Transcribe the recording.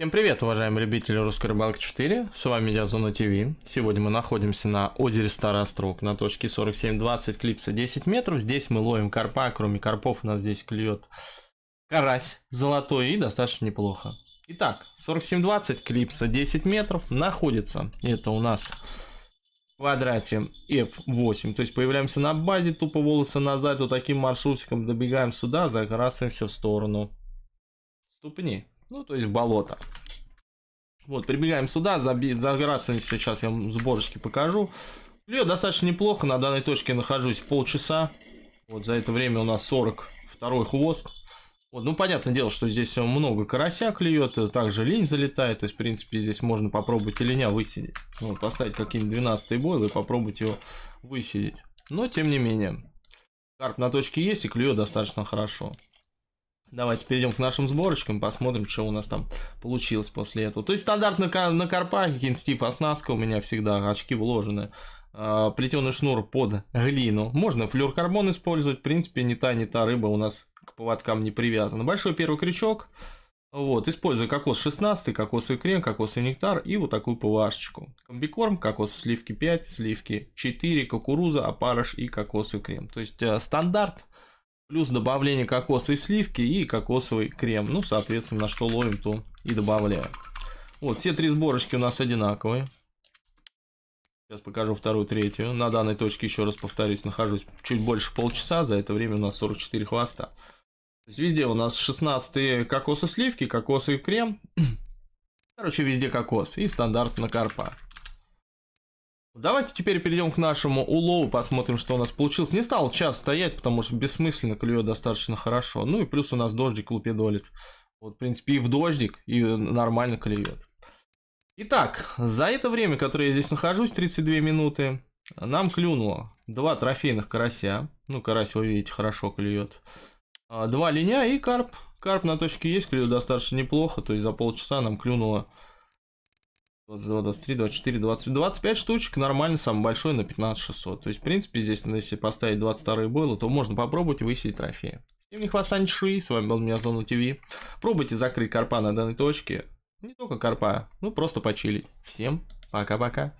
Всем привет, уважаемые любители русской рыбалки 4, с вами Медиазона ТВ. Сегодня мы находимся на озере Старый Острог, на точке 47-20, клипса 10 метров. Здесь мы ловим карпа, кроме карпов у нас здесь клюет карась золотой и достаточно неплохо. Итак, 47-20, клипса 10 метров, находится, это у нас в квадрате F8, то есть появляемся на базе, тупо волосы назад, вот таким маршрутиком добегаем сюда, забрасываемся в сторону ступни ну то есть в болото. Вот, прибегаем сюда, заби, заграсываем сейчас, я вам сборочки покажу. Клюет достаточно неплохо, на данной точке нахожусь полчаса. Вот за это время у нас 42 хвост. Вот, ну, понятное дело, что здесь много карася клюет, также линь залетает, то есть, в принципе, здесь можно попробовать и линя высидеть. Вот, поставить какие-нибудь 12 бойлы и попробовать его высидеть. Но, тем не менее, карп на точке есть и клюет достаточно хорошо. Давайте перейдем к нашим сборочкам, посмотрим, что у нас там получилось после этого. То есть стандартно на, на карпах, Стив оснастка у меня всегда, очки вложены. А, плетеный шнур под глину. Можно флюоркарбон использовать, в принципе, не та, не та рыба у нас к поводкам не привязана. Большой первый крючок. Вот, использую кокос 16, кокосовый крем, кокосовый нектар и вот такую ПВАшечку. Комбикорм, кокос сливки 5, сливки 4, кукуруза, опарыш и кокосовый крем. То есть э, стандарт Плюс добавление кокоса и сливки и кокосовый крем. Ну, соответственно, на что ловим, то и добавляем. Вот, все три сборочки у нас одинаковые. Сейчас покажу вторую, третью. На данной точке, еще раз повторюсь, нахожусь чуть больше полчаса. За это время у нас 44 хвоста. То есть везде у нас 16 кокосы сливки, кокосовый крем. Короче, везде кокос и стандартно карпа. Давайте теперь перейдем к нашему улову, посмотрим, что у нас получилось. Не стал час стоять, потому что бессмысленно клюет достаточно хорошо. Ну и плюс у нас дождик лупедолит. Вот, в принципе, и в дождик, и нормально клюет. Итак, за это время, которое я здесь нахожусь, 32 минуты, нам клюнуло два трофейных карася. Ну, карась, вы видите, хорошо клюет. А, два линя и карп. Карп на точке есть, клюет достаточно неплохо, то есть за полчаса нам клюнуло 22, 23, 24, 20, 25 штучек, нормально, самый большой на 15 600. То есть, в принципе, здесь, если поставить 22 бойла, то можно попробовать высеять трофеи. Всем не хвоста не с вами был меня Зону ТВ. Пробуйте закрыть карпа на данной точке. Не только карпа, ну просто почилить. Всем пока-пока.